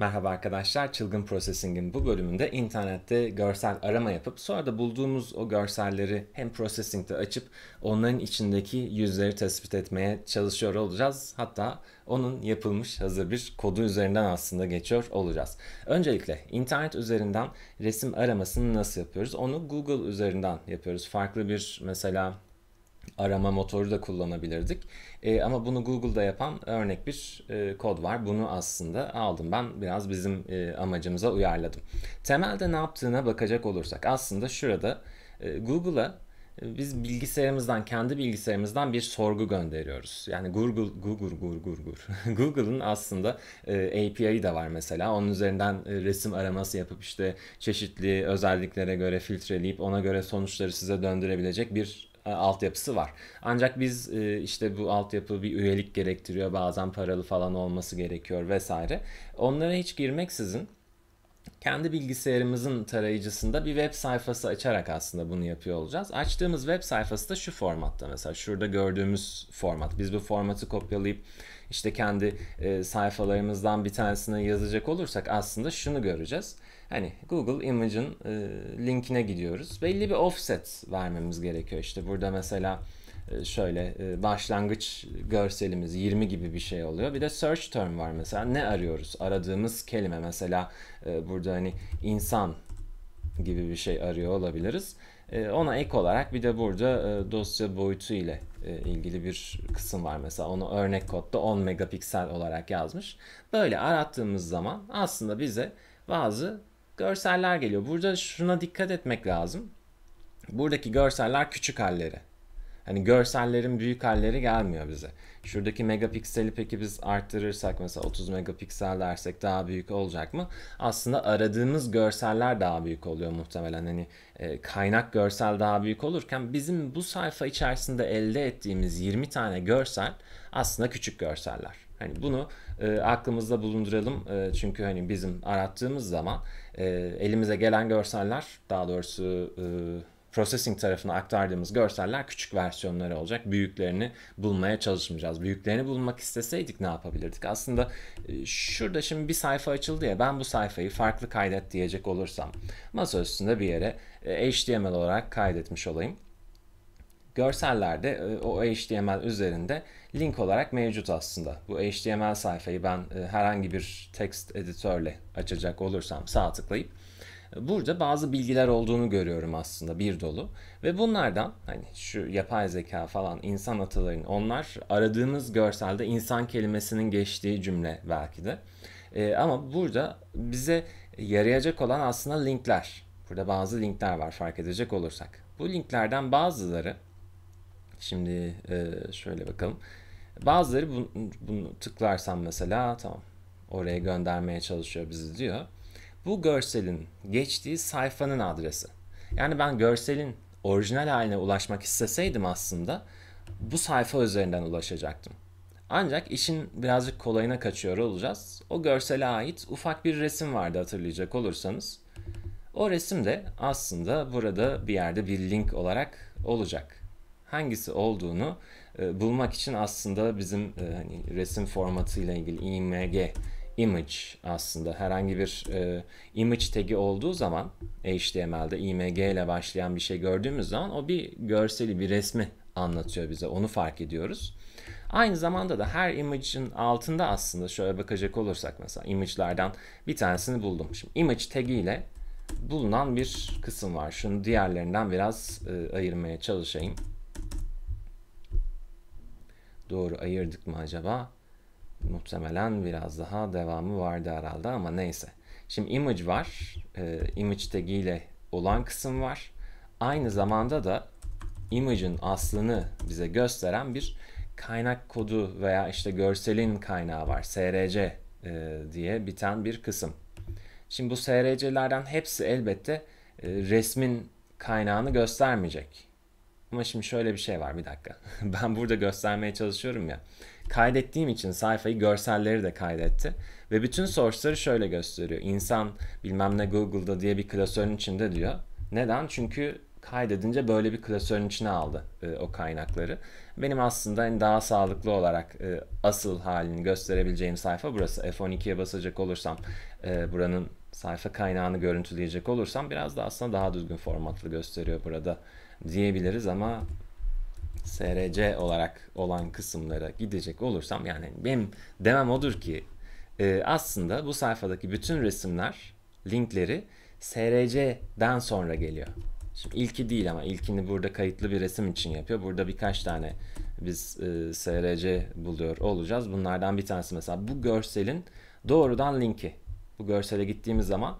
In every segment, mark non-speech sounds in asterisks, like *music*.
Merhaba arkadaşlar, Çılgın Processing'in bu bölümünde internette görsel arama yapıp sonra da bulduğumuz o görselleri hem processing'de açıp onların içindeki yüzleri tespit etmeye çalışıyor olacağız. Hatta onun yapılmış hazır bir kodu üzerinden aslında geçiyor olacağız. Öncelikle internet üzerinden resim aramasını nasıl yapıyoruz? Onu Google üzerinden yapıyoruz. Farklı bir mesela arama motoru da kullanabilirdik. E, ama bunu Google'da yapan örnek bir e, kod var. Bunu aslında aldım ben biraz bizim e, amacımıza uyarladım. Temelde ne yaptığına bakacak olursak aslında şurada e, Google'a e, biz bilgisayarımızdan, kendi bilgisayarımızdan bir sorgu gönderiyoruz. Yani Google, Google, Google, Google. *laughs* Google'ın aslında e, API'yi de var mesela. Onun üzerinden e, resim araması yapıp işte çeşitli özelliklere göre filtreleyip ona göre sonuçları size döndürebilecek bir e, altyapısı var. Ancak biz e, işte bu altyapı bir üyelik gerektiriyor. Bazen paralı falan olması gerekiyor vesaire. Onlara hiç girmeksizin kendi bilgisayarımızın tarayıcısında bir web sayfası açarak aslında bunu yapıyor olacağız. Açtığımız web sayfası da şu formatta mesela şurada gördüğümüz format. Biz bu formatı kopyalayıp işte kendi e, sayfalarımızdan bir tanesine yazacak olursak aslında şunu göreceğiz. Hani Google Image'ın e, linkine gidiyoruz. Belli bir offset vermemiz gerekiyor. İşte burada mesela e, şöyle e, başlangıç görselimiz 20 gibi bir şey oluyor. Bir de search term var mesela. Ne arıyoruz? Aradığımız kelime mesela e, burada hani insan gibi bir şey arıyor olabiliriz. Ee, ona ek olarak bir de burada e, dosya boyutu ile e, ilgili bir kısım var mesela. Onu örnek kodda 10 megapiksel olarak yazmış. Böyle arattığımız zaman aslında bize bazı görseller geliyor. Burada şuna dikkat etmek lazım. Buradaki görseller küçük halleri. Hani görsellerin büyük halleri gelmiyor bize. Şuradaki megapikseli peki biz arttırırsak mesela 30 megapiksel dersek daha büyük olacak mı? Aslında aradığımız görseller daha büyük oluyor muhtemelen. Hani e, kaynak görsel daha büyük olurken bizim bu sayfa içerisinde elde ettiğimiz 20 tane görsel aslında küçük görseller. Hani bunu e, aklımızda bulunduralım e, çünkü hani bizim arattığımız zaman e, elimize gelen görseller daha doğrusu e, processing tarafına aktardığımız görseller küçük versiyonları olacak. Büyüklerini bulmaya çalışmayacağız. Büyüklerini bulmak isteseydik ne yapabilirdik? Aslında e, şurada şimdi bir sayfa açıldı ya ben bu sayfayı farklı kaydet diyecek olursam masa üstünde bir yere e, HTML olarak kaydetmiş olayım. Görsellerde e, o HTML üzerinde link olarak mevcut aslında. Bu HTML sayfayı ben herhangi bir text editörle açacak olursam sağ tıklayıp burada bazı bilgiler olduğunu görüyorum aslında bir dolu. Ve bunlardan hani şu yapay zeka falan insan atılarının onlar aradığımız görselde insan kelimesinin geçtiği cümle belki de. E, ama burada bize yarayacak olan aslında linkler. Burada bazı linkler var fark edecek olursak. Bu linklerden bazıları şimdi e, şöyle bakalım. Bazıları bunu, bunu tıklarsam mesela tamam oraya göndermeye çalışıyor bizi diyor. Bu görselin geçtiği sayfanın adresi. Yani ben görselin orijinal haline ulaşmak isteseydim aslında bu sayfa üzerinden ulaşacaktım. Ancak işin birazcık kolayına kaçıyor olacağız. O görsele ait ufak bir resim vardı hatırlayacak olursanız. O resim de aslında burada bir yerde bir link olarak olacak. Hangisi olduğunu e, bulmak için aslında bizim e, hani resim formatıyla ilgili IMG image aslında herhangi bir e, image tagi olduğu zaman HTML'de img ile başlayan bir şey gördüğümüz zaman o bir görseli bir resmi anlatıyor bize onu fark ediyoruz. Aynı zamanda da her image'in altında aslında şöyle bakacak olursak mesela imagelerden bir tanesini buldum. Şimdi image tagi ile bulunan bir kısım var. Şunu diğerlerinden biraz e, ayırmaya çalışayım. Doğru ayırdık mı acaba? muhtemelen biraz daha devamı vardı herhalde ama neyse. Şimdi image var. E, image tagiyle olan kısım var. Aynı zamanda da image'ın aslını bize gösteren bir kaynak kodu veya işte görselin kaynağı var. SRC e, diye biten bir kısım. Şimdi bu SRC'lerden hepsi elbette e, resmin kaynağını göstermeyecek. Ama şimdi şöyle bir şey var bir dakika. *laughs* ben burada göstermeye çalışıyorum ya kaydettiğim için sayfayı görselleri de kaydetti. Ve bütün source'ları şöyle gösteriyor. İnsan bilmem ne Google'da diye bir klasörün içinde diyor. Neden? Çünkü kaydedince böyle bir klasörün içine aldı e, o kaynakları. Benim aslında en daha sağlıklı olarak e, asıl halini gösterebileceğim sayfa burası. F12'ye basacak olursam e, buranın sayfa kaynağını görüntüleyecek olursam biraz da aslında daha düzgün formatlı gösteriyor burada diyebiliriz ama SRC olarak olan kısımlara gidecek olursam yani benim demem odur ki e, aslında bu sayfadaki bütün resimler linkleri SRC'den sonra geliyor. Şimdi ilki değil ama ilkini burada kayıtlı bir resim için yapıyor. Burada birkaç tane biz e, SRC buluyor olacağız. Bunlardan bir tanesi mesela bu görselin doğrudan linki. Bu görsele gittiğimiz zaman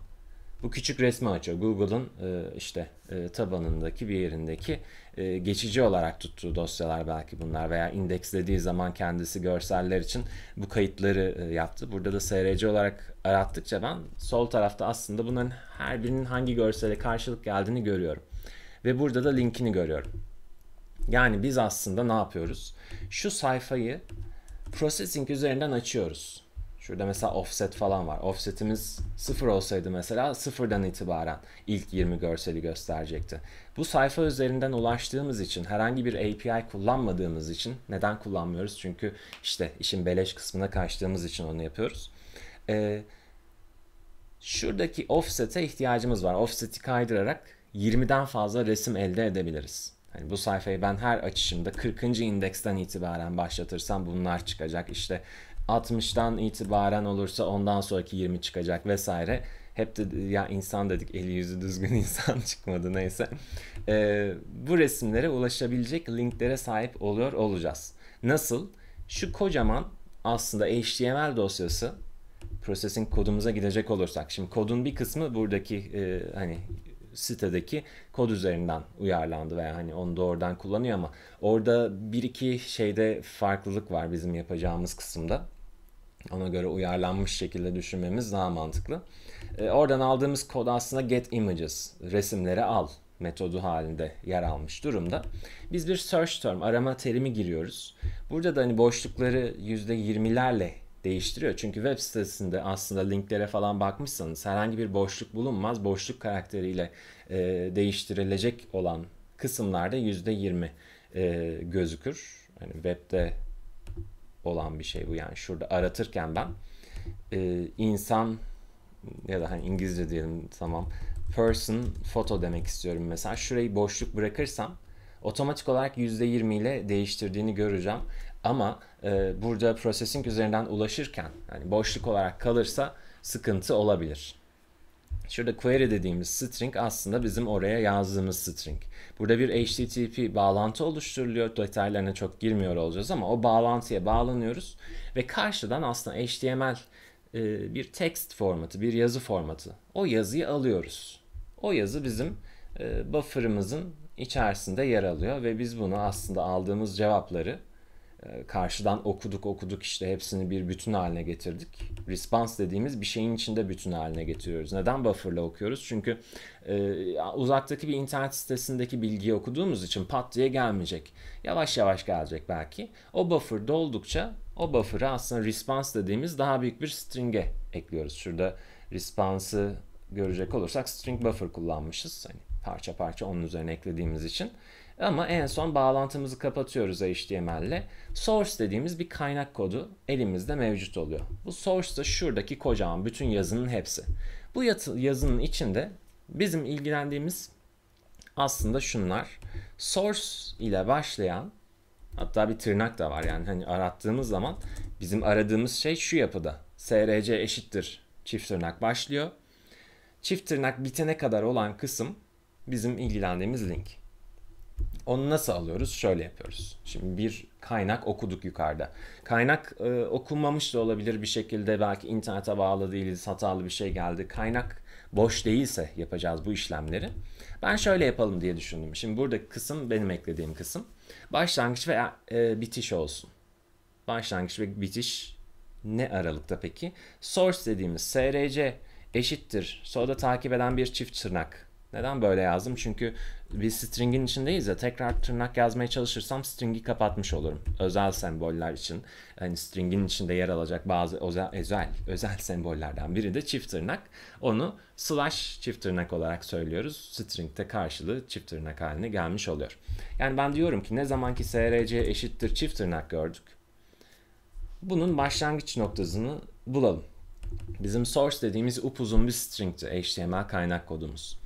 bu küçük resmi açıyor. Google'ın e, işte e, tabanındaki bir yerindeki e, geçici olarak tuttuğu dosyalar belki bunlar veya indekslediği zaman kendisi görseller için bu kayıtları e, yaptı. Burada da SRC olarak arattıkça ben sol tarafta aslında bunların her birinin hangi görsele karşılık geldiğini görüyorum. Ve burada da linkini görüyorum. Yani biz aslında ne yapıyoruz? Şu sayfayı processing üzerinden açıyoruz. Şurada mesela offset falan var. Offsetimiz 0 olsaydı mesela 0'dan itibaren ilk 20 görseli gösterecekti. Bu sayfa üzerinden ulaştığımız için herhangi bir API kullanmadığımız için neden kullanmıyoruz? Çünkü işte işin beleş kısmına kaçtığımız için onu yapıyoruz. Ee, şuradaki offset'e ihtiyacımız var. Offset'i kaydırarak 20'den fazla resim elde edebiliriz. Hani bu sayfayı ben her açışımda 40. indeksten itibaren başlatırsam bunlar çıkacak. İşte 60'tan itibaren olursa ondan sonraki 20 çıkacak vesaire. Hep de ya insan dedik eli yüzü düzgün *laughs* insan çıkmadı neyse. Ee, bu resimlere ulaşabilecek linklere sahip oluyor olacağız. Nasıl? Şu kocaman aslında HTML dosyası processing kodumuza gidecek olursak. Şimdi kodun bir kısmı buradaki e, hani sitedeki kod üzerinden uyarlandı veya hani onu doğrudan kullanıyor ama orada bir iki şeyde farklılık var bizim yapacağımız kısımda ona göre uyarlanmış şekilde düşünmemiz daha mantıklı. E, oradan aldığımız kod aslında get images, resimleri al metodu halinde yer almış durumda. Biz bir search term, arama terimi giriyoruz. Burada da hani boşlukları %20'lerle değiştiriyor. Çünkü web sitesinde aslında linklere falan bakmışsanız herhangi bir boşluk bulunmaz. Boşluk karakteriyle e, değiştirilecek olan kısımlarda %20 e, gözükür. Yani webde olan bir şey bu. Yani şurada aratırken ben e, insan ya da hani İngilizce diyelim tamam person foto demek istiyorum mesela. Şurayı boşluk bırakırsam otomatik olarak %20 ile değiştirdiğini göreceğim. Ama e, burada processing üzerinden ulaşırken yani boşluk olarak kalırsa sıkıntı olabilir. Şurada query dediğimiz string aslında bizim oraya yazdığımız string. Burada bir HTTP bağlantı oluşturuluyor. Detaylarına çok girmiyor olacağız ama o bağlantıya bağlanıyoruz ve karşıdan aslında HTML e, bir text formatı, bir yazı formatı. O yazıyı alıyoruz. O yazı bizim e, buffer'ımızın içerisinde yer alıyor ve biz bunu aslında aldığımız cevapları ee, karşıdan okuduk okuduk işte hepsini bir bütün haline getirdik. Response dediğimiz bir şeyin içinde bütün haline getiriyoruz. Neden buffer'la okuyoruz? Çünkü e, uzaktaki bir internet sitesindeki bilgiyi okuduğumuz için pat diye gelmeyecek. Yavaş yavaş gelecek belki. O buffer doldukça o buffer'ı aslında response dediğimiz daha büyük bir string'e ekliyoruz. Şurada response'ı görecek olursak string buffer kullanmışız. Hani parça parça onun üzerine eklediğimiz için. Ama en son bağlantımızı kapatıyoruz HTML ile. Source dediğimiz bir kaynak kodu elimizde mevcut oluyor. Bu source da şuradaki kocaman bütün yazının hepsi. Bu yazının içinde bizim ilgilendiğimiz aslında şunlar. Source ile başlayan hatta bir tırnak da var yani hani arattığımız zaman bizim aradığımız şey şu yapıda. SRC eşittir çift tırnak başlıyor. Çift tırnak bitene kadar olan kısım bizim ilgilendiğimiz link. Onu nasıl alıyoruz? Şöyle yapıyoruz. Şimdi bir kaynak okuduk yukarıda. Kaynak e, okunmamış da olabilir bir şekilde belki internete bağlı değiliz, hatalı bir şey geldi. Kaynak boş değilse yapacağız bu işlemleri. Ben şöyle yapalım diye düşündüm. Şimdi buradaki kısım benim eklediğim kısım. Başlangıç veya e, bitiş olsun. Başlangıç ve bitiş ne aralıkta peki? Source dediğimiz src eşittir. Sonra da takip eden bir çift tırnak. Neden böyle yazdım? Çünkü bir string'in içindeyiz ya tekrar tırnak yazmaya çalışırsam string'i kapatmış olurum. Özel semboller için hani string'in içinde yer alacak bazı özel, özel, özel sembollerden biri de çift tırnak. Onu slash çift tırnak olarak söylüyoruz. Stringte karşılığı çift tırnak haline gelmiş oluyor. Yani ben diyorum ki ne zaman ki src eşittir çift tırnak gördük. Bunun başlangıç noktasını bulalım. Bizim source dediğimiz upuzun bir string'ti HTML kaynak kodumuz.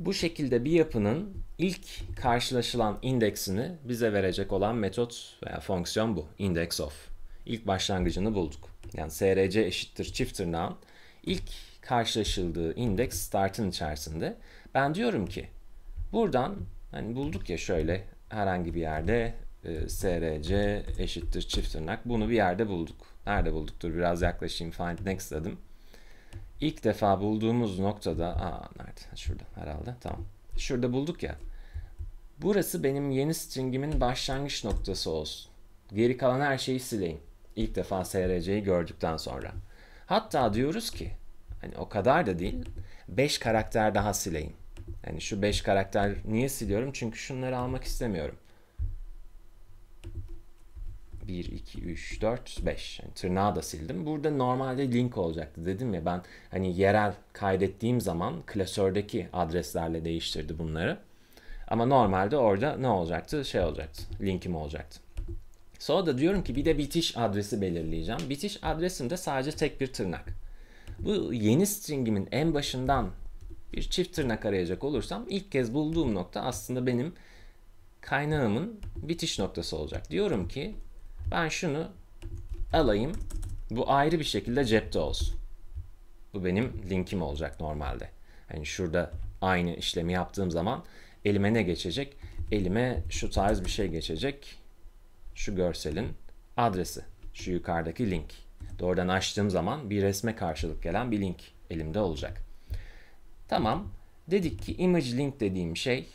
Bu şekilde bir yapının ilk karşılaşılan indeksini bize verecek olan metot veya fonksiyon bu. Index of. İlk başlangıcını bulduk. Yani src eşittir çift tırnağın ilk karşılaşıldığı indeks startın içerisinde. Ben diyorum ki buradan hani bulduk ya şöyle herhangi bir yerde e, src eşittir çift tırnak bunu bir yerde bulduk. Nerede bulduktur biraz yaklaşayım find next dedim ilk defa bulduğumuz noktada aa nerede? Şurada herhalde. Tamam. Şurada bulduk ya. Burası benim yeni stringimin başlangıç noktası olsun. Geri kalan her şeyi sileyim. İlk defa SRC'yi gördükten sonra. Hatta diyoruz ki hani o kadar da değil. 5 karakter daha sileyim. Yani şu 5 karakter niye siliyorum? Çünkü şunları almak istemiyorum. 1, 2, 3, 4, 5. Yani tırnağı da sildim. Burada normalde link olacaktı dedim ya ben hani yerel kaydettiğim zaman klasördeki adreslerle değiştirdi bunları. Ama normalde orada ne olacaktı? Şey olacaktı. Linkim olacaktı. Sonra da diyorum ki bir de bitiş adresi belirleyeceğim. Bitiş adresim sadece tek bir tırnak. Bu yeni stringimin en başından bir çift tırnak arayacak olursam ilk kez bulduğum nokta aslında benim kaynağımın bitiş noktası olacak. Diyorum ki ben şunu alayım. Bu ayrı bir şekilde cepte olsun. Bu benim linkim olacak normalde. Hani şurada aynı işlemi yaptığım zaman elime ne geçecek? Elime şu tarz bir şey geçecek. Şu görselin adresi. Şu yukarıdaki link. Doğrudan açtığım zaman bir resme karşılık gelen bir link elimde olacak. Tamam. Dedik ki image link dediğim şey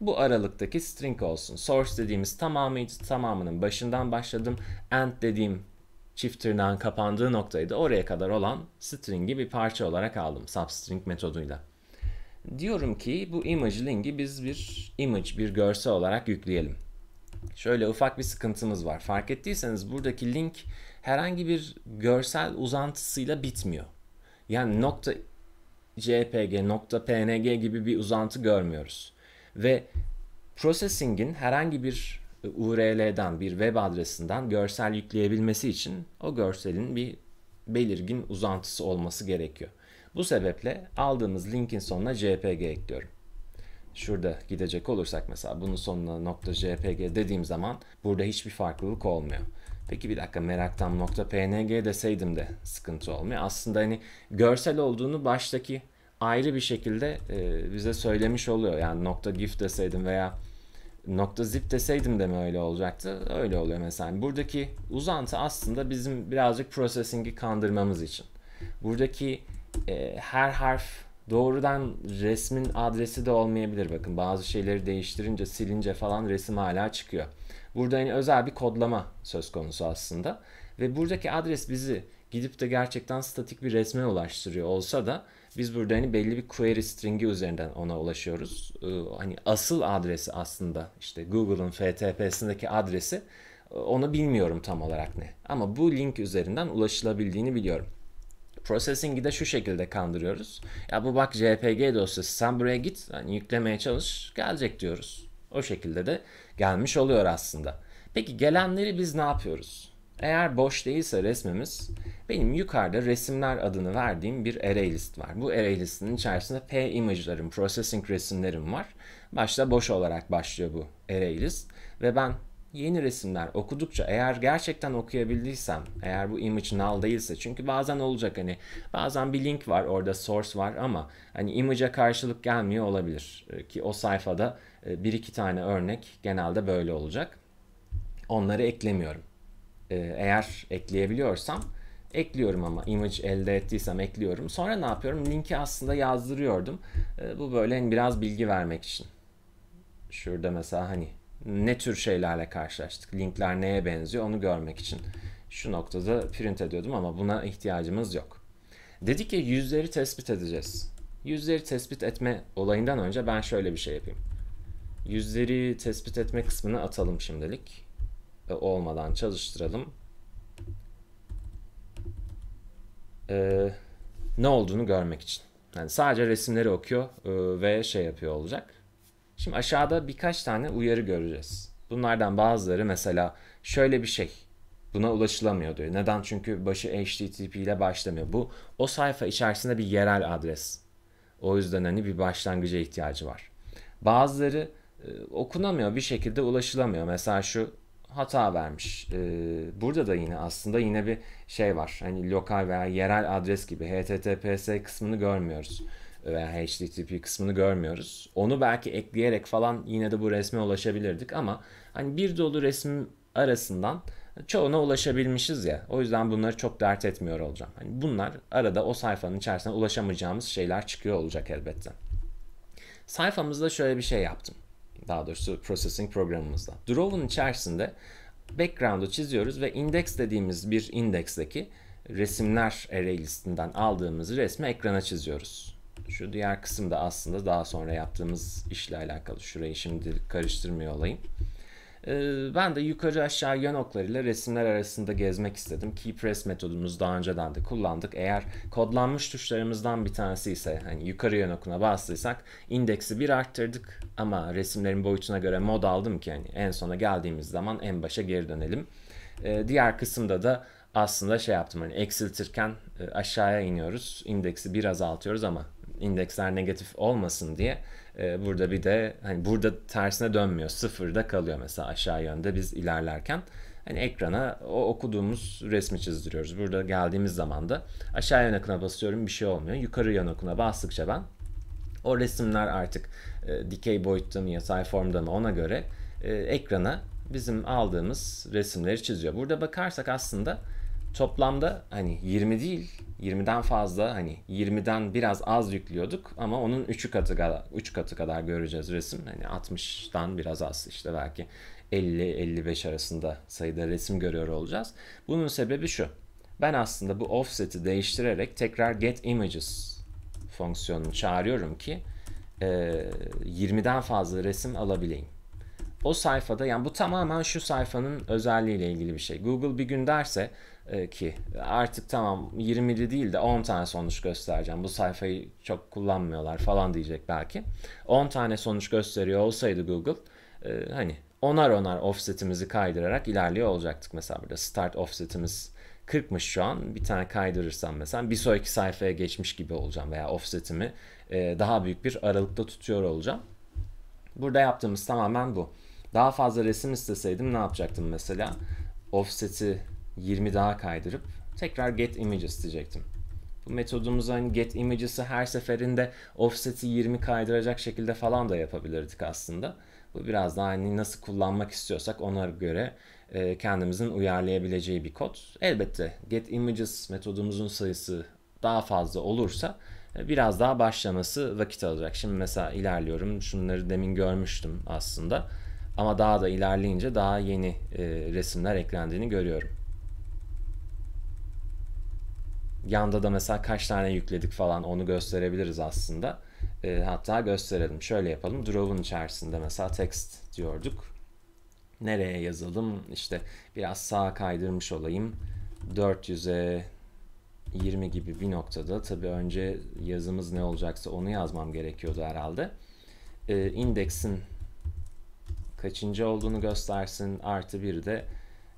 bu aralıktaki string olsun. Source dediğimiz tamamı, tamamının başından başladım. End dediğim çift tırnağın kapandığı noktayı da Oraya kadar olan string'i bir parça olarak aldım substring metoduyla. Diyorum ki bu image linki biz bir image, bir görsel olarak yükleyelim. Şöyle ufak bir sıkıntımız var. Fark ettiyseniz buradaki link herhangi bir görsel uzantısıyla bitmiyor. Yani nokta JPG, nokta PNG gibi bir uzantı görmüyoruz. Ve processing'in herhangi bir e, URL'den, bir web adresinden görsel yükleyebilmesi için o görselin bir belirgin uzantısı olması gerekiyor. Bu sebeple aldığımız linkin sonuna JPG ekliyorum. Şurada gidecek olursak mesela bunun sonuna .jpg dediğim zaman burada hiçbir farklılık olmuyor. Peki bir dakika meraktan .png deseydim de sıkıntı olmuyor. Aslında hani görsel olduğunu baştaki ayrı bir şekilde e, bize söylemiş oluyor. Yani nokta gif deseydim veya nokta zip deseydim de mi öyle olacaktı? Öyle oluyor mesela. Buradaki uzantı aslında bizim birazcık processing'i kandırmamız için. Buradaki e, her harf doğrudan resmin adresi de olmayabilir. Bakın bazı şeyleri değiştirince, silince falan resim hala çıkıyor. Burada yani özel bir kodlama söz konusu aslında. Ve buradaki adres bizi gidip de gerçekten statik bir resme ulaştırıyor olsa da biz burada hani belli bir query stringi üzerinden ona ulaşıyoruz. Ee, hani asıl adresi aslında işte Google'ın FTP'sindeki adresi e, onu bilmiyorum tam olarak ne. Ama bu link üzerinden ulaşılabildiğini biliyorum. Processing'i de şu şekilde kandırıyoruz. Ya bu bak JPG dosyası sen buraya git hani yüklemeye çalış gelecek diyoruz. O şekilde de gelmiş oluyor aslında. Peki gelenleri biz ne yapıyoruz? Eğer boş değilse resmimiz benim yukarıda resimler adını verdiğim bir array list var. Bu array listinin içerisinde p image'larım, processing resimlerim var. Başta boş olarak başlıyor bu array list ve ben yeni resimler okudukça eğer gerçekten okuyabildiysem eğer bu image null değilse çünkü bazen olacak hani bazen bir link var orada source var ama hani image'a karşılık gelmiyor olabilir ee, ki o sayfada e, bir iki tane örnek genelde böyle olacak onları eklemiyorum. E, eğer ekleyebiliyorsam ekliyorum ama image elde ettiysem ekliyorum. Sonra ne yapıyorum? Linki aslında yazdırıyordum. E, bu böyle biraz bilgi vermek için. Şurada mesela hani ne tür şeylerle karşılaştık? Linkler neye benziyor? Onu görmek için şu noktada print ediyordum ama buna ihtiyacımız yok. Dedi ki yüzleri tespit edeceğiz. Yüzleri tespit etme olayından önce ben şöyle bir şey yapayım. Yüzleri tespit etme kısmını atalım şimdilik. E, olmadan çalıştıralım. Ee, ne olduğunu görmek için. Yani sadece resimleri okuyor e, ve şey yapıyor olacak. Şimdi aşağıda birkaç tane uyarı göreceğiz. Bunlardan bazıları mesela şöyle bir şey. Buna ulaşılamıyor diyor. Neden? Çünkü başı HTTP ile başlamıyor. Bu o sayfa içerisinde bir yerel adres. O yüzden hani bir başlangıca ihtiyacı var. Bazıları e, okunamıyor bir şekilde ulaşılamıyor. Mesela şu hata vermiş. E, burada da yine aslında yine bir şey var. Hani lokal veya yerel adres gibi HTTPS kısmını görmüyoruz veya HTTP kısmını görmüyoruz. Onu belki ekleyerek falan yine de bu resme ulaşabilirdik ama hani bir dolu resim arasından çoğuna ulaşabilmişiz ya. O yüzden bunları çok dert etmiyor olacağım. Hani bunlar arada o sayfanın içerisinde ulaşamayacağımız şeyler çıkıyor olacak elbette. Sayfamızda şöyle bir şey yaptım daha doğrusu processing programımızda. Draw'un içerisinde background'u çiziyoruz ve index dediğimiz bir indeksteki resimler array listinden aldığımız resmi ekrana çiziyoruz. Şu diğer kısım da aslında daha sonra yaptığımız işle alakalı. Şurayı şimdi karıştırmıyor olayım. Ee, ben de yukarı aşağı yön oklarıyla resimler arasında gezmek istedim. Key press metodumuz daha önceden de kullandık. Eğer kodlanmış tuşlarımızdan bir tanesi ise hani yukarı yön okuna bastıysak indeksi bir arttırdık ama resimlerin boyutuna göre mod aldım ki hani en sona geldiğimiz zaman en başa geri dönelim. E, diğer kısımda da aslında şey yaptım hani eksiltirken e, aşağıya iniyoruz. indeksi bir azaltıyoruz ama indeksler negatif olmasın diye e, burada bir de hani burada tersine dönmüyor. Sıfırda kalıyor mesela aşağı yönde biz ilerlerken. Hani ekrana o okuduğumuz resmi çizdiriyoruz. Burada geldiğimiz zaman da aşağı yön okuna basıyorum bir şey olmuyor. Yukarı yön okuna bastıkça ben o resimler artık e, dikey boyutta mı, yatay formda mı ona göre e, ekrana bizim aldığımız resimleri çiziyor. Burada bakarsak aslında toplamda hani 20 değil 20'den fazla hani 20'den biraz az yüklüyorduk ama onun 3 katı kadar 3 katı kadar göreceğiz resim. Hani 60'dan biraz az işte belki 50-55 arasında sayıda resim görüyor olacağız. Bunun sebebi şu. Ben aslında bu offset'i değiştirerek tekrar get images fonksiyonunu çağırıyorum ki e, 20'den fazla resim alabileyim. O sayfada yani bu tamamen şu sayfanın özelliğiyle ilgili bir şey. Google bir gün derse e, ki artık tamam 20'li değil de 10 tane sonuç göstereceğim. Bu sayfayı çok kullanmıyorlar falan diyecek belki. 10 tane sonuç gösteriyor olsaydı Google e, hani onar onar offsetimizi kaydırarak ilerliyor olacaktık. Mesela burada start offsetimiz 40'mış şu an. Bir tane kaydırırsam mesela bir sonraki sayfaya geçmiş gibi olacağım veya offsetimi e, daha büyük bir aralıkta tutuyor olacağım. Burada yaptığımız tamamen bu. Daha fazla resim isteseydim ne yapacaktım mesela? Offset'i 20 daha kaydırıp tekrar get images isteyecektim Bu metodumuz hani get images'ı her seferinde offset'i 20 kaydıracak şekilde falan da yapabilirdik aslında. Bu biraz daha hani nasıl kullanmak istiyorsak ona göre e, kendimizin uyarlayabileceği bir kod. Elbette get images metodumuzun sayısı daha fazla olursa e, biraz daha başlaması vakit alacak. Şimdi mesela ilerliyorum. Şunları demin görmüştüm aslında. Ama daha da ilerleyince daha yeni e, resimler eklendiğini görüyorum. Yanda da mesela kaç tane yükledik falan onu gösterebiliriz aslında. E, hatta gösterelim. Şöyle yapalım. Draw'un içerisinde mesela text diyorduk. Nereye yazalım? İşte biraz sağa kaydırmış olayım. 400'e 20 gibi bir noktada Tabii önce yazımız ne olacaksa onu yazmam gerekiyordu herhalde. E, indeksin kaçıncı olduğunu göstersin artı bir de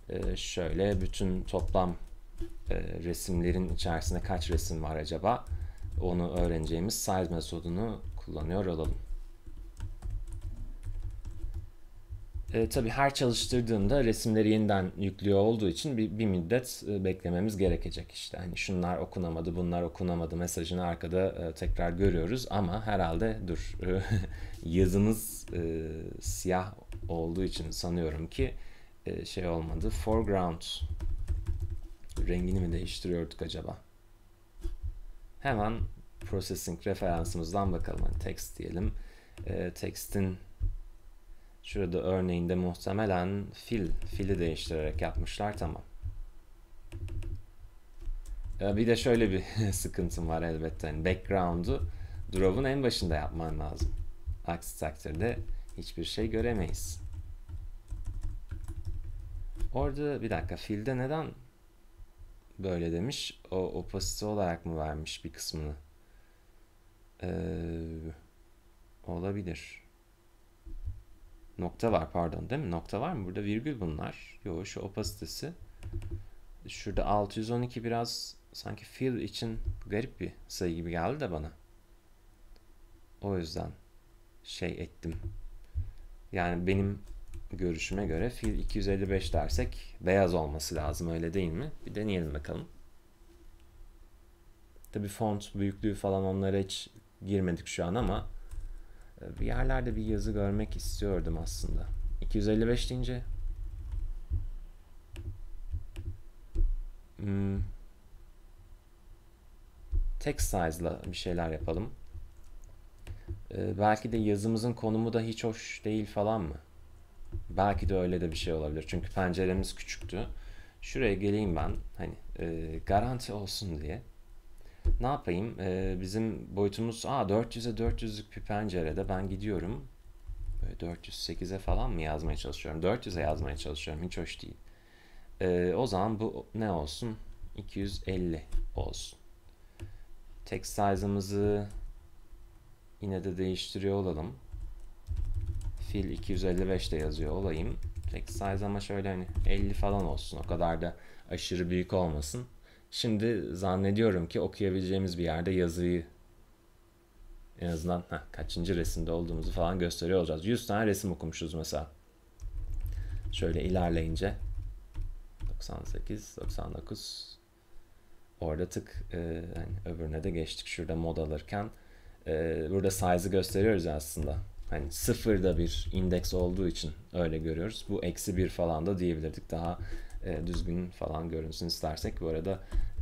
e, şöyle bütün toplam e, resimlerin içerisinde kaç resim var acaba? onu öğreneceğimiz size metodunu kullanıyor olalım. E, tabii her çalıştırdığında resimleri yeniden yüklüyor olduğu için bir, bir müddet e, beklememiz gerekecek işte. Hani şunlar okunamadı, bunlar okunamadı mesajını arkada e, tekrar görüyoruz ama herhalde dur e, *laughs* yazımız e, siyah olduğu için sanıyorum ki e, şey olmadı. Foreground rengini mi değiştiriyorduk acaba? Hemen processing referansımızdan bakalım. Yani text diyelim. E, text'in şurada örneğinde muhtemelen fill filli değiştirerek yapmışlar. Tamam. E, bir de şöyle bir *laughs* sıkıntım var elbette. Yani background'u draw'un en başında yapman lazım. Aksi takdirde hiçbir şey göremeyiz. Orada bir dakika fillde neden böyle demiş. O opasite olarak mı vermiş bir kısmını? Ee, olabilir. Nokta var pardon değil mi? Nokta var mı? Burada virgül bunlar. Yo şu opasitesi. Şurada 612 biraz sanki fill için garip bir sayı gibi geldi de bana. O yüzden şey ettim. Yani benim görüşüme göre fil 255 dersek beyaz olması lazım öyle değil mi? Bir deneyelim bakalım. Tabi font büyüklüğü falan onlara hiç girmedik şu an ama e, bir yerlerde bir yazı görmek istiyordum aslında. 255 deyince hmm. text size'la bir şeyler yapalım. Ee, belki de yazımızın konumu da hiç hoş değil falan mı? Belki de öyle de bir şey olabilir. Çünkü penceremiz küçüktü. Şuraya geleyim ben. Hani e, garanti olsun diye. Ne yapayım? E, bizim boyutumuz a 400'e 400'lük bir pencerede ben gidiyorum. Böyle 408'e falan mı yazmaya çalışıyorum? 400'e yazmaya çalışıyorum. Hiç hoş değil. E, o zaman bu ne olsun? 250 olsun. Text size'ımızı yine de değiştiriyor olalım fil 255 de yazıyor olayım. Tek size ama şöyle hani 50 falan olsun. O kadar da aşırı büyük olmasın. Şimdi zannediyorum ki okuyabileceğimiz bir yerde yazıyı en azından heh, kaçıncı resimde olduğumuzu falan gösteriyor olacağız. 100 tane resim okumuşuz mesela. Şöyle ilerleyince 98, 99 orada tık e, yani öbürüne de geçtik şurada mod alırken. E, burada size'ı gösteriyoruz aslında hani sıfırda bir indeks olduğu için öyle görüyoruz. Bu eksi bir falan da diyebilirdik. Daha e, düzgün falan görünsün istersek. Bu arada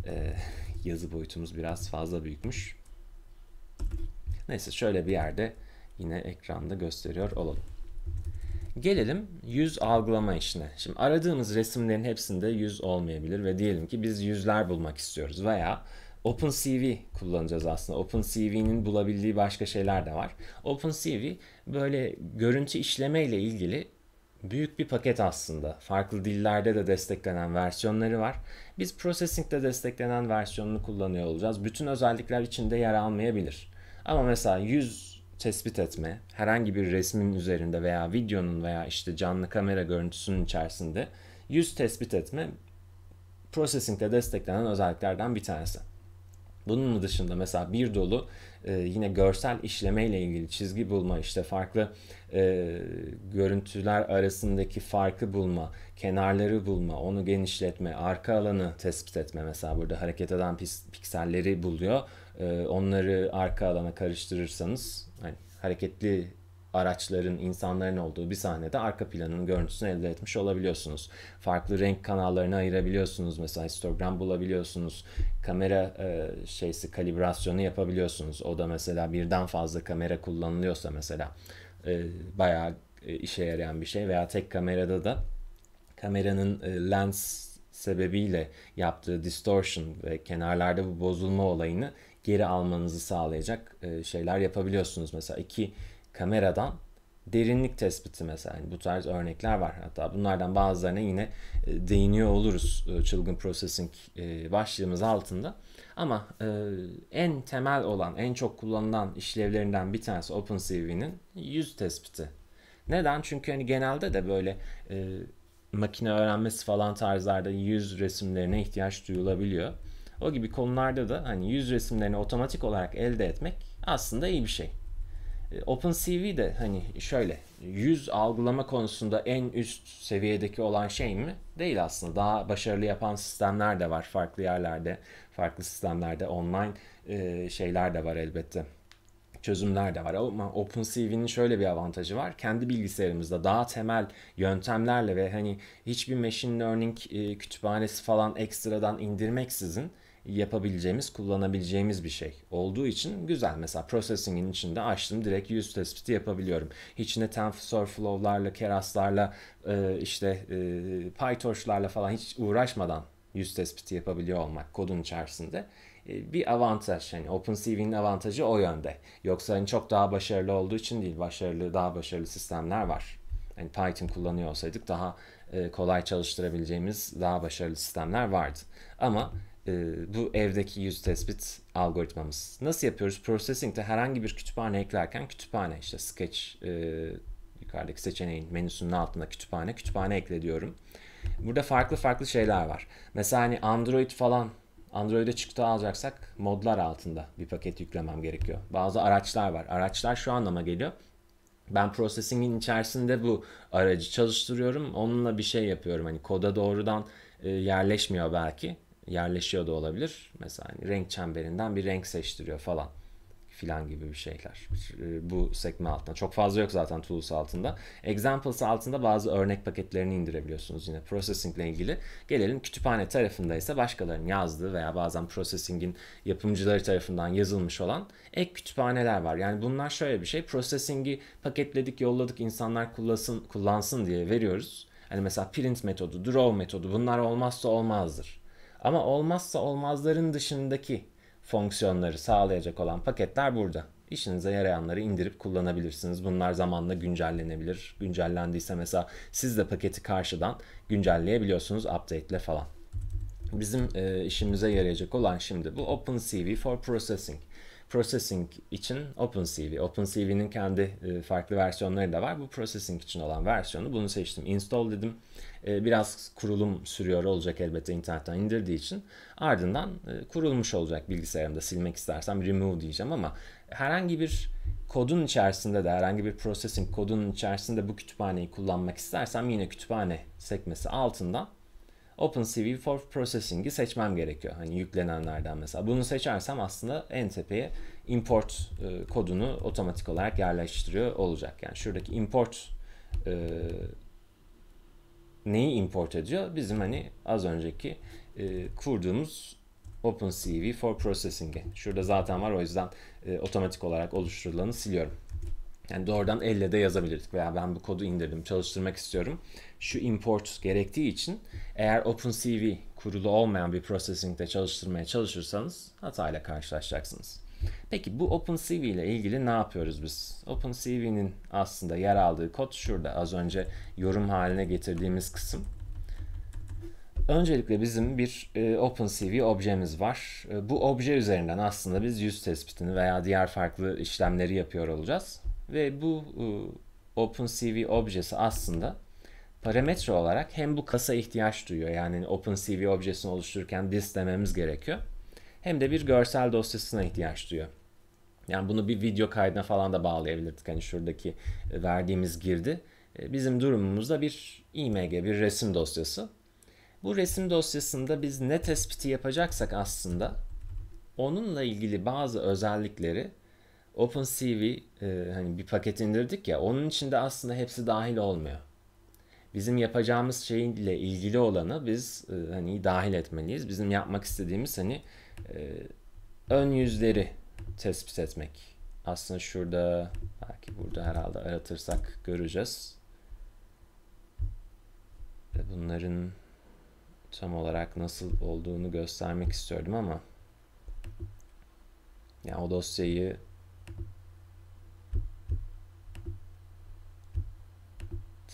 e, yazı boyutumuz biraz fazla büyükmüş. Neyse şöyle bir yerde yine ekranda gösteriyor olalım. Gelelim yüz algılama işine. Şimdi aradığımız resimlerin hepsinde yüz olmayabilir ve diyelim ki biz yüzler bulmak istiyoruz veya OpenCV kullanacağız aslında. OpenCV'nin bulabildiği başka şeyler de var. OpenCV böyle görüntü işleme ile ilgili büyük bir paket aslında. Farklı dillerde de desteklenen versiyonları var. Biz Processing'de desteklenen versiyonunu kullanıyor olacağız. Bütün özellikler içinde yer almayabilir. Ama mesela yüz tespit etme, herhangi bir resmin üzerinde veya videonun veya işte canlı kamera görüntüsünün içerisinde yüz tespit etme Processing'de desteklenen özelliklerden bir tanesi. Bunun dışında mesela bir dolu e, yine görsel işlemeyle ilgili çizgi bulma, işte farklı e, görüntüler arasındaki farkı bulma, kenarları bulma, onu genişletme, arka alanı tespit etme mesela burada hareket eden pikselleri buluyor. E, onları arka alana karıştırırsanız hani hareketli araçların, insanların olduğu bir sahnede arka planın görüntüsünü elde etmiş olabiliyorsunuz. Farklı renk kanallarını ayırabiliyorsunuz. Mesela histogram bulabiliyorsunuz. Kamera e, şeysi kalibrasyonu yapabiliyorsunuz. O da mesela birden fazla kamera kullanılıyorsa mesela e, bayağı e, işe yarayan bir şey veya tek kamerada da kameranın e, lens sebebiyle yaptığı distortion ve kenarlarda bu bozulma olayını geri almanızı sağlayacak e, şeyler yapabiliyorsunuz. Mesela iki kameradan derinlik tespiti mesela yani bu tarz örnekler var. Hatta bunlardan bazılarına yine e, değiniyor oluruz e, çılgın processing e, başlığımız altında. Ama en temel olan, en çok kullanılan işlevlerinden bir tanesi OpenCV'nin yüz tespiti. Neden? Çünkü hani genelde de böyle makine öğrenmesi falan tarzlarda yüz resimlerine ihtiyaç duyulabiliyor. O gibi konularda da hani yüz resimlerini otomatik olarak elde etmek aslında iyi bir şey. E, Open CV de hani şöyle yüz algılama konusunda en üst seviyedeki olan şey mi? Değil aslında. Daha başarılı yapan sistemler de var farklı yerlerde, farklı sistemlerde online e, şeyler de var elbette çözümler de var. Ama Open CV'nin şöyle bir avantajı var. Kendi bilgisayarımızda daha temel yöntemlerle ve hani hiçbir machine learning e, kütüphanesi falan ekstradan indirmeksizin yapabileceğimiz, kullanabileceğimiz bir şey olduğu için güzel. Mesela processing'in içinde açtım direkt yüz tespiti yapabiliyorum. İçine TensorFlow'larla, Keras'larla, e, işte e, PyTorch'larla falan hiç uğraşmadan yüz tespiti yapabiliyor olmak kodun içerisinde e, bir avantaj. Yani OpenCV'nin avantajı o yönde. Yoksa hani çok daha başarılı olduğu için değil. Başarılı, daha başarılı sistemler var. Yani Python kullanıyor olsaydık daha kolay çalıştırabileceğimiz daha başarılı sistemler vardı. Ama e, bu evdeki yüz tespit algoritmamız. Nasıl yapıyoruz? Processing'de herhangi bir kütüphane eklerken kütüphane işte sketch e, yukarıdaki seçeneğin menüsünün altında kütüphane, kütüphane ekle diyorum. Burada farklı farklı şeyler var. Mesela hani Android falan Android'e çıktı alacaksak modlar altında bir paket yüklemem gerekiyor. Bazı araçlar var. Araçlar şu anlama geliyor. Ben processing'in içerisinde bu aracı çalıştırıyorum. Onunla bir şey yapıyorum. Hani koda doğrudan e, yerleşmiyor belki yerleşiyor da olabilir. Mesela hani renk çemberinden bir renk seçtiriyor falan filan gibi bir şeyler ee, bu sekme altında. Çok fazla yok zaten tools altında. Examples altında bazı örnek paketlerini indirebiliyorsunuz yine processing ile ilgili. Gelelim kütüphane tarafında ise başkalarının yazdığı veya bazen processing'in yapımcıları tarafından yazılmış olan ek kütüphaneler var. Yani bunlar şöyle bir şey. Processing'i paketledik, yolladık, insanlar kullansın, kullansın diye veriyoruz. Hani mesela print metodu, draw metodu bunlar olmazsa olmazdır. Ama olmazsa olmazların dışındaki fonksiyonları sağlayacak olan paketler burada. İşinize yarayanları indirip kullanabilirsiniz. Bunlar zamanla güncellenebilir. Güncellendiyse mesela siz de paketi karşıdan güncelleyebiliyorsunuz update ile falan. Bizim e, işimize yarayacak olan şimdi bu OpenCV for Processing. Processing için OpenCV. OpenCV'nin kendi e, farklı versiyonları da var. Bu Processing için olan versiyonu. Bunu seçtim. Install dedim. Ee, biraz kurulum sürüyor olacak elbette internetten indirdiği için. Ardından e, kurulmuş olacak bilgisayarımda silmek istersem remove diyeceğim ama herhangi bir kodun içerisinde de herhangi bir processing kodun içerisinde bu kütüphaneyi kullanmak istersem yine kütüphane sekmesi altından OpenCV for Processing'i seçmem gerekiyor. Hani yüklenenlerden mesela. Bunu seçersem aslında en tepeye import e, kodunu otomatik olarak yerleştiriyor olacak. Yani şuradaki import e, neyi import ediyor? Bizim hani az önceki e, kurduğumuz OpenCV for Processing'i. Şurada zaten var o yüzden e, otomatik olarak oluşturulanı siliyorum. Yani doğrudan elle de yazabilirdik veya ben bu kodu indirdim çalıştırmak istiyorum. Şu import gerektiği için eğer OpenCV kurulu olmayan bir processing'de çalıştırmaya çalışırsanız hatayla karşılaşacaksınız. Peki bu OpenCV ile ilgili ne yapıyoruz biz? OpenCV'nin aslında yer aldığı kod şurada az önce yorum haline getirdiğimiz kısım. Öncelikle bizim bir e, OpenCV objemiz var. E, bu obje üzerinden aslında biz yüz tespitini veya diğer farklı işlemleri yapıyor olacağız. Ve bu e, OpenCV objesi aslında parametre olarak hem bu kasa ihtiyaç duyuyor. Yani OpenCV objesini oluştururken this dememiz gerekiyor hem de bir görsel dosyasına ihtiyaç duyuyor. Yani bunu bir video kaydına falan da bağlayabilirdik. Hani şuradaki e, verdiğimiz girdi. E, bizim durumumuzda bir img, bir resim dosyası. Bu resim dosyasında biz ne tespiti yapacaksak aslında onunla ilgili bazı özellikleri OpenCV e, hani bir paket indirdik ya onun içinde aslında hepsi dahil olmuyor. Bizim yapacağımız şeyle ilgili olanı biz e, hani dahil etmeliyiz. Bizim yapmak istediğimiz hani ee, ön yüzleri tespit etmek. Aslında şurada belki burada herhalde aratırsak göreceğiz. Bunların tam olarak nasıl olduğunu göstermek istiyordum ama yani o dosyayı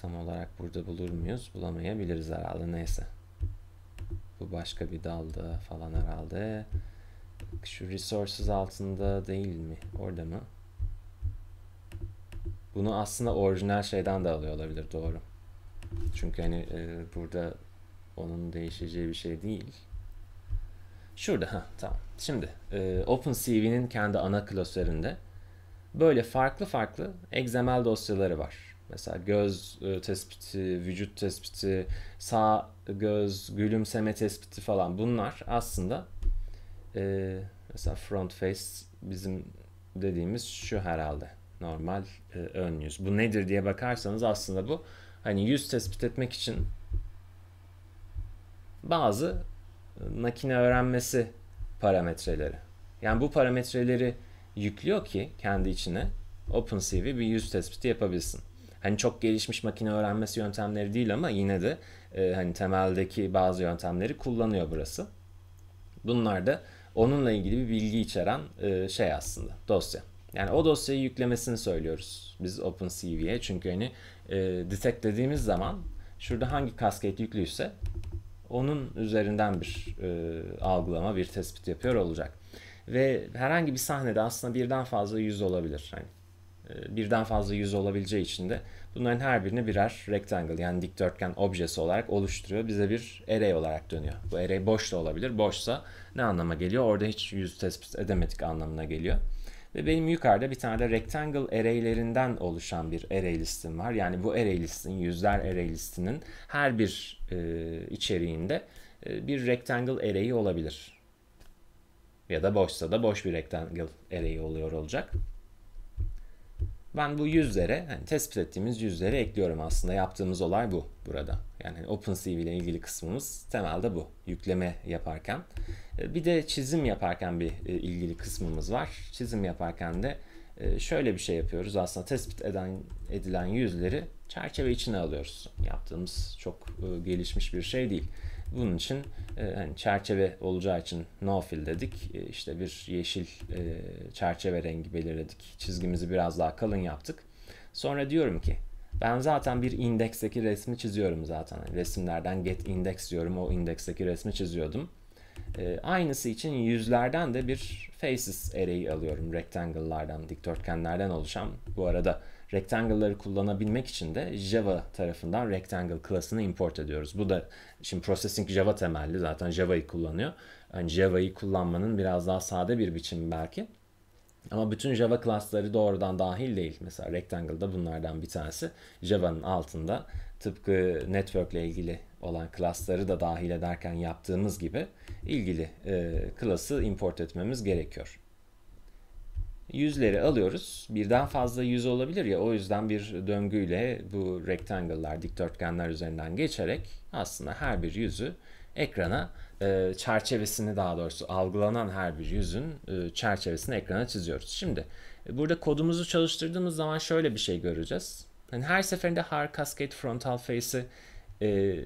tam olarak burada bulur muyuz? Bulamayabiliriz herhalde neyse. Bu başka bir dalda falan herhalde. Şu resources altında değil mi? Orada mı? Bunu aslında orijinal şeyden de alıyor olabilir doğru. Çünkü hani e, burada onun değişeceği bir şey değil. Şurada ha tamam. Şimdi e, OpenCV'nin kendi ana klasöründe böyle farklı farklı XML dosyaları var. Mesela göz e, tespiti, vücut tespiti, sağ göz gülümseme tespiti falan bunlar aslında e, mesela front face bizim dediğimiz şu herhalde normal e, ön yüz. Bu nedir diye bakarsanız aslında bu hani yüz tespit etmek için bazı makine öğrenmesi parametreleri. Yani bu parametreleri yüklüyor ki kendi içine OpenCV bir yüz tespiti yapabilsin. Hani çok gelişmiş makine öğrenmesi yöntemleri değil ama yine de e, hani temeldeki bazı yöntemleri kullanıyor burası. Bunlar da onunla ilgili bir bilgi içeren e, şey aslında dosya. Yani o dosyayı yüklemesini söylüyoruz biz OpenCV'ye. Çünkü hani e, detect dediğimiz zaman şurada hangi kasket yüklüyse onun üzerinden bir e, algılama, bir tespit yapıyor olacak. Ve herhangi bir sahnede aslında birden fazla yüz olabilir. Hani e, birden fazla yüz olabileceği için de bunların her birini birer rectangle yani dikdörtgen objesi olarak oluşturuyor. Bize bir array olarak dönüyor. Bu array boş da olabilir. Boşsa ne anlama geliyor? Orada hiç yüz tespit edemedik anlamına geliyor. Ve benim yukarıda bir tane de rectangle array'lerinden oluşan bir array listim var. Yani bu array listin yüzler array listinin her bir e, içeriğinde e, bir rectangle array'i olabilir. Ya da boşsa da boş bir rectangle array'i oluyor olacak. Ben bu yüzlere, hani tespit ettiğimiz yüzlere ekliyorum aslında. Yaptığımız olay bu burada. Yani OpenCV ile ilgili kısmımız temelde bu. Yükleme yaparken. E, bir de çizim yaparken bir e, ilgili kısmımız var. Çizim yaparken de e, şöyle bir şey yapıyoruz. Aslında tespit eden edilen yüzleri çerçeve içine alıyoruz. Yaptığımız çok gelişmiş bir şey değil. Bunun için yani e, çerçeve olacağı için no fill dedik. E, işte bir yeşil e, çerçeve rengi belirledik. Çizgimizi biraz daha kalın yaptık. Sonra diyorum ki ben zaten bir indeksteki resmi çiziyorum zaten. Hani resimlerden get index diyorum. O indeksteki resmi çiziyordum. E, aynısı için yüzlerden de bir faces array alıyorum. Rectangle'lardan, dikdörtgenlerden oluşan. Bu arada Rectangle'ları kullanabilmek için de Java tarafından Rectangle klasını import ediyoruz. Bu da şimdi Processing Java temelli zaten Java'yı kullanıyor. Yani Java'yı kullanmanın biraz daha sade bir biçimi belki. Ama bütün Java klasları doğrudan dahil değil. Mesela Rectangle Rectangle'da bunlardan bir tanesi. Java'nın altında tıpkı network ile ilgili olan klasları da dahil ederken yaptığımız gibi ilgili e, klası import etmemiz gerekiyor yüzleri alıyoruz. Birden fazla yüz olabilir ya o yüzden bir döngüyle bu rectangle'lar, dikdörtgenler üzerinden geçerek aslında her bir yüzü ekrana e, çerçevesini daha doğrusu algılanan her bir yüzün e, çerçevesini ekrana çiziyoruz. Şimdi e, burada kodumuzu çalıştırdığımız zaman şöyle bir şey göreceğiz. Hani her seferinde Har Cascade Frontal Face'i e,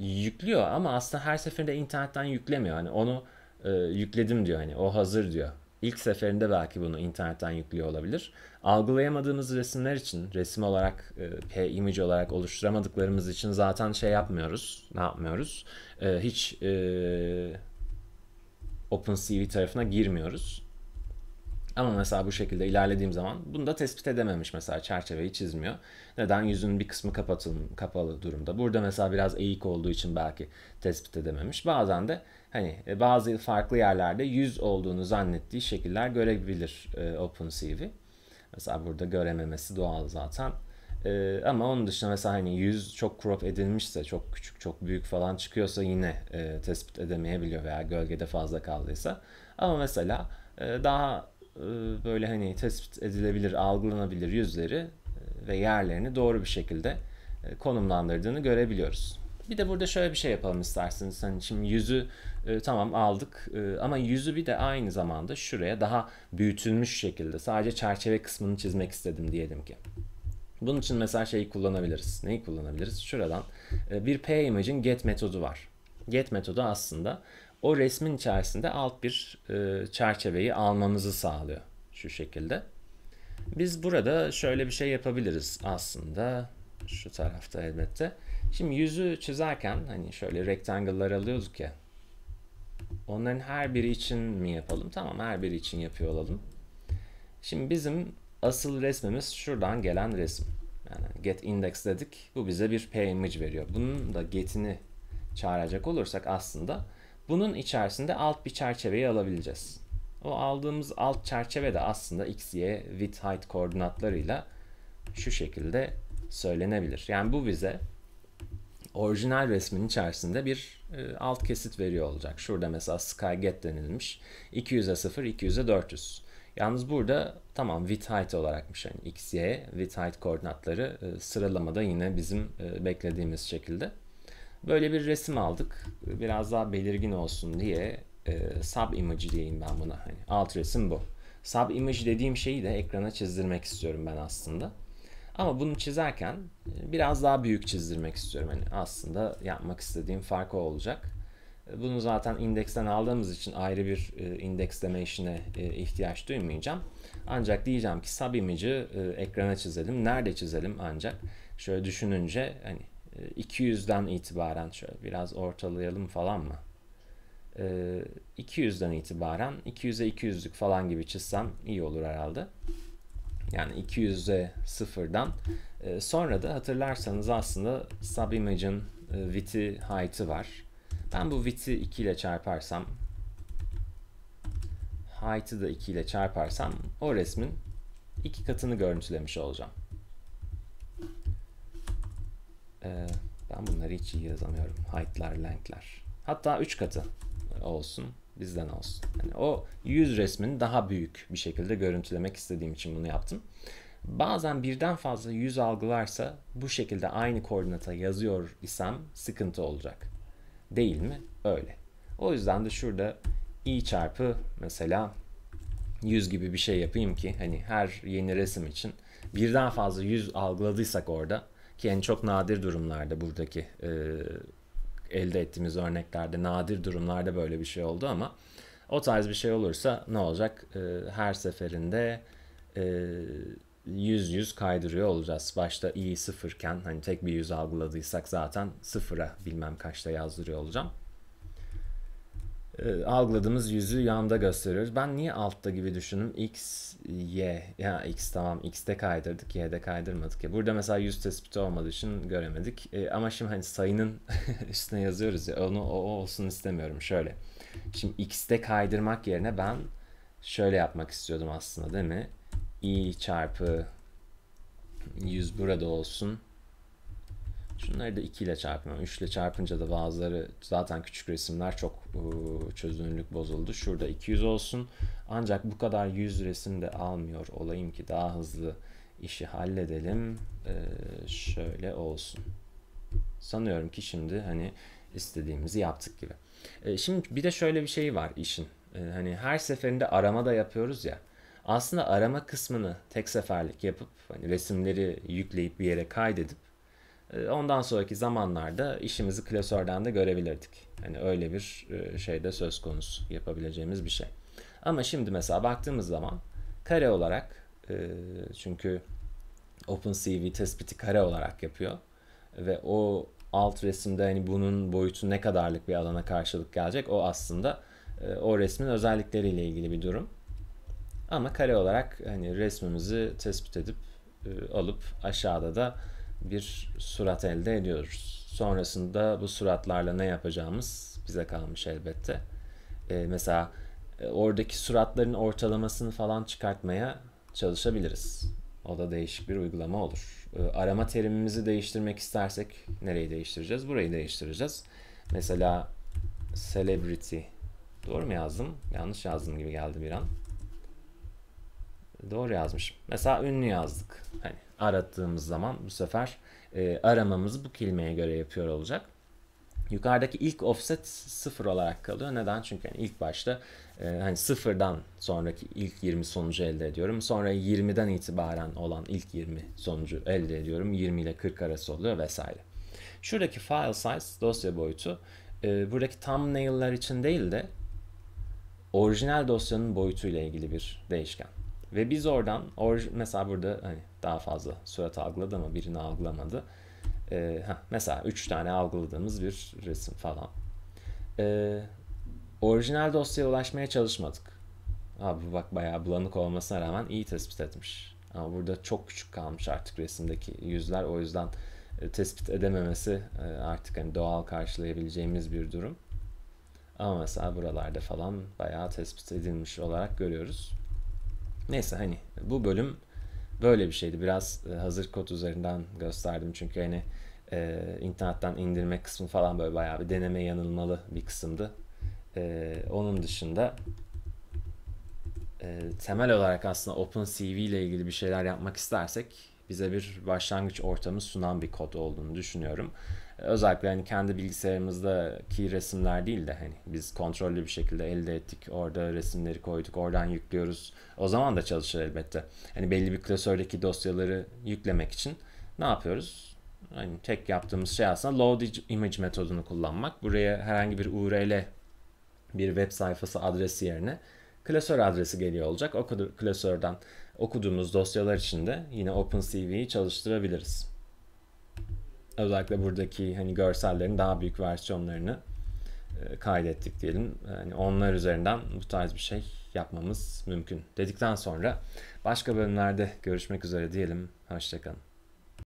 yüklüyor ama aslında her seferinde internetten yüklemiyor. Hani onu e, yükledim diyor hani o hazır diyor. İlk seferinde belki bunu internetten yüklüyor olabilir. Algılayamadığımız resimler için resim olarak, e, image olarak oluşturamadıklarımız için zaten şey yapmıyoruz. Ne yapmıyoruz? E, hiç e, OpenCV tarafına girmiyoruz. Ama mesela bu şekilde ilerlediğim zaman bunu da tespit edememiş mesela çerçeveyi çizmiyor. Neden? Yüzünün bir kısmı kapatın, kapalı durumda. Burada mesela biraz eğik olduğu için belki tespit edememiş. Bazen de hani e, bazı farklı yerlerde yüz olduğunu zannettiği şekiller görebilir e, OpenCV. Mesela burada görememesi doğal zaten. E, ama onun dışında mesela hani yüz çok crop edilmişse, çok küçük, çok büyük falan çıkıyorsa yine e, tespit edemeyebiliyor veya gölgede fazla kaldıysa. Ama mesela e, daha e, böyle hani tespit edilebilir, algılanabilir yüzleri ve yerlerini doğru bir şekilde e, konumlandırdığını görebiliyoruz. Bir de burada şöyle bir şey yapalım isterseniz. Hani şimdi yüzü e, tamam aldık e, ama yüzü bir de aynı zamanda şuraya daha büyütülmüş şekilde sadece çerçeve kısmını çizmek istedim diyelim ki. Bunun için mesela şeyi kullanabiliriz. Neyi kullanabiliriz? Şuradan e, bir P image'in get metodu var. Get metodu aslında o resmin içerisinde alt bir e, çerçeveyi almamızı sağlıyor şu şekilde. Biz burada şöyle bir şey yapabiliriz aslında. Şu tarafta elbette. Şimdi yüzü çizerken hani şöyle rectangle'lar alıyorduk ya. Onların her biri için mi yapalım? Tamam her biri için yapıyor olalım. Şimdi bizim asıl resmimiz şuradan gelen resim. Yani get index dedik. Bu bize bir p image veriyor. Bunun da get'ini çağıracak olursak aslında bunun içerisinde alt bir çerçeveyi alabileceğiz. O aldığımız alt çerçeve de aslında x, y, width, height koordinatlarıyla şu şekilde söylenebilir. Yani bu bize orijinal resmin içerisinde bir e, alt kesit veriyor olacak. Şurada mesela sky get denilmiş. 200'e 0, 200'e 400. Yalnız burada tamam width height olarakmış. Yani x, y, width height koordinatları e, sıralamada yine bizim e, beklediğimiz şekilde. Böyle bir resim aldık. Biraz daha belirgin olsun diye e, sub image diyeyim ben buna. Hani alt resim bu. Sub image dediğim şeyi de ekrana çizdirmek istiyorum ben aslında. Ama bunu çizerken e, biraz daha büyük çizdirmek istiyorum. Hani aslında yapmak istediğim farkı olacak. E, bunu zaten indeksten aldığımız için ayrı bir e, indeksleme işine ihtiyaç duymayacağım. Ancak diyeceğim ki sub image'ı ekrana çizelim. Nerede çizelim ancak? Şöyle düşününce hani 200'den itibaren şöyle biraz ortalayalım falan mı? 200'den ee, itibaren 200'e 200'lük falan gibi çizsem iyi olur herhalde. Yani 200'e 0'dan. Ee, sonra da hatırlarsanız aslında subimage'in width'i e, height'ı var. Ben bu width'i 2 ile çarparsam height'ı da 2 ile çarparsam o resmin iki katını görüntülemiş olacağım. Ee, ben bunları hiç iyi yazamıyorum. Height'lar, length'ler. Hatta 3 katı olsun bizden olsun. Yani o yüz resmini daha büyük bir şekilde görüntülemek istediğim için bunu yaptım. Bazen birden fazla yüz algılarsa bu şekilde aynı koordinata yazıyor isem sıkıntı olacak. Değil mi? Öyle. O yüzden de şurada i çarpı mesela 100 gibi bir şey yapayım ki hani her yeni resim için birden fazla yüz algıladıysak orada ki en çok nadir durumlarda buradaki e, elde ettiğimiz örneklerde nadir durumlarda böyle bir şey oldu ama o tarz bir şey olursa ne olacak? E, her seferinde e, yüz yüz kaydırıyor olacağız. Başta iyi sıfırken hani tek bir yüz algıladıysak zaten sıfıra bilmem kaçta yazdırıyor olacağım. E, algıladığımız yüzü yanda gösteriyoruz. Ben niye altta gibi düşündüm? X y, ya x tamam x'de kaydırdık y'de kaydırmadık ya. Burada mesela yüz tespiti olmadığı için göremedik. E, ama şimdi hani sayının *laughs* üstüne yazıyoruz ya onu o, olsun istemiyorum şöyle. Şimdi x'de kaydırmak yerine ben şöyle yapmak istiyordum aslında değil mi? i çarpı 100 burada olsun. Şunları da 2 ile çarpmıyorum. 3 ile çarpınca da bazıları zaten küçük resimler çok ıı, çözünürlük bozuldu. Şurada 200 olsun. Ancak bu kadar 100 resim de almıyor olayım ki daha hızlı işi halledelim. Ee, şöyle olsun. Sanıyorum ki şimdi hani istediğimizi yaptık gibi. Ee, şimdi bir de şöyle bir şey var işin. Ee, hani her seferinde arama da yapıyoruz ya. Aslında arama kısmını tek seferlik yapıp hani resimleri yükleyip bir yere kaydedip ee, ondan sonraki zamanlarda işimizi klasörden de görebilirdik. Yani öyle bir e, şeyde söz konusu yapabileceğimiz bir şey. Ama şimdi mesela baktığımız zaman kare olarak e, çünkü OpenCV tespiti kare olarak yapıyor ve o alt resimde hani bunun boyutu ne kadarlık bir alana karşılık gelecek o aslında e, o resmin özellikleriyle ilgili bir durum. Ama kare olarak hani resmimizi tespit edip alıp aşağıda da bir surat elde ediyoruz. Sonrasında bu suratlarla ne yapacağımız bize kalmış elbette. Ee, e, mesela oradaki suratların ortalamasını falan çıkartmaya çalışabiliriz. O da değişik bir uygulama olur. E, arama terimimizi değiştirmek istersek nereyi değiştireceğiz? Burayı değiştireceğiz. Mesela celebrity. Doğru mu yazdım? Yanlış yazdım gibi geldi bir an. Doğru yazmışım. Mesela ünlü yazdık. Hani arattığımız zaman bu sefer e, aramamız bu kelimeye göre yapıyor olacak. Yukarıdaki ilk offset sıfır olarak kalıyor. Neden? Çünkü yani ilk başta e, hani sıfırdan sonraki ilk 20 sonucu elde ediyorum. Sonra 20'den itibaren olan ilk 20 sonucu elde ediyorum. 20 ile 40 arası oluyor vesaire. Şuradaki file size dosya boyutu e, buradaki thumbnail'lar için değil de orijinal dosyanın boyutuyla ilgili bir değişken. Ve biz oradan orij, mesela burada hani daha fazla surat algıladı ama birini algılamadı. Ee, heh, mesela üç tane algıladığımız bir resim falan. Ee, orijinal dosyaya ulaşmaya çalışmadık. Abi bak bayağı bulanık olmasına rağmen iyi tespit etmiş. Ama burada çok küçük kalmış artık resimdeki yüzler. O yüzden e, tespit edememesi e, artık hani doğal karşılayabileceğimiz bir durum. Ama mesela buralarda falan bayağı tespit edilmiş olarak görüyoruz. Neyse hani bu bölüm böyle bir şeydi. Biraz e, hazır kod üzerinden gösterdim çünkü hani e, internetten indirme kısmı falan böyle bayağı bir deneme yanılmalı bir kısımdı. E, onun dışında e, temel olarak aslında OpenCV ile ilgili bir şeyler yapmak istersek bize bir başlangıç ortamı sunan bir kod olduğunu düşünüyorum özellikle hani kendi bilgisayarımızdaki resimler değil de hani biz kontrollü bir şekilde elde ettik. Orada resimleri koyduk. Oradan yüklüyoruz. O zaman da çalışır elbette. Hani belli bir klasördeki dosyaları yüklemek için ne yapıyoruz? Hani tek yaptığımız şey aslında load image metodunu kullanmak. Buraya herhangi bir URL bir web sayfası adresi yerine klasör adresi geliyor olacak. O klasörden okuduğumuz dosyalar içinde yine OpenCV'yi çalıştırabiliriz özellikle buradaki hani görsellerin daha büyük versiyonlarını e, kaydettik diyelim. Yani onlar üzerinden bu tarz bir şey yapmamız mümkün. Dedikten sonra başka bölümlerde görüşmek üzere diyelim. Hoşçakalın.